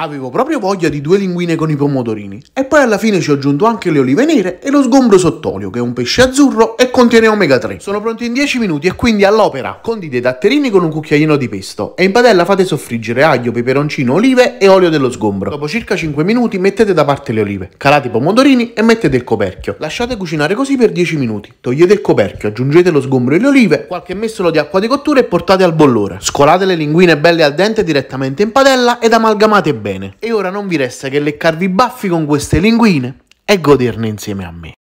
Avevo proprio voglia di due linguine con i pomodorini e poi alla fine ci ho aggiunto anche le olive nere e lo sgombro sott'olio che è un pesce azzurro e contiene omega 3. Sono pronti in 10 minuti e quindi all'opera. Condite i datterini con un cucchiaino di pesto e in padella fate soffriggere aglio, peperoncino, olive e olio dello sgombro. Dopo circa 5 minuti mettete da parte le olive, calate i pomodorini e mettete il coperchio. Lasciate cucinare così per 10 minuti. Togliete il coperchio, aggiungete lo sgombro e le olive, qualche messolo di acqua di cottura e portate al bollore. Scolate le linguine belle al dente direttamente in padella ed amalgamate bene bene. E ora non vi resta che leccarvi i baffi con queste linguine e goderne insieme a me.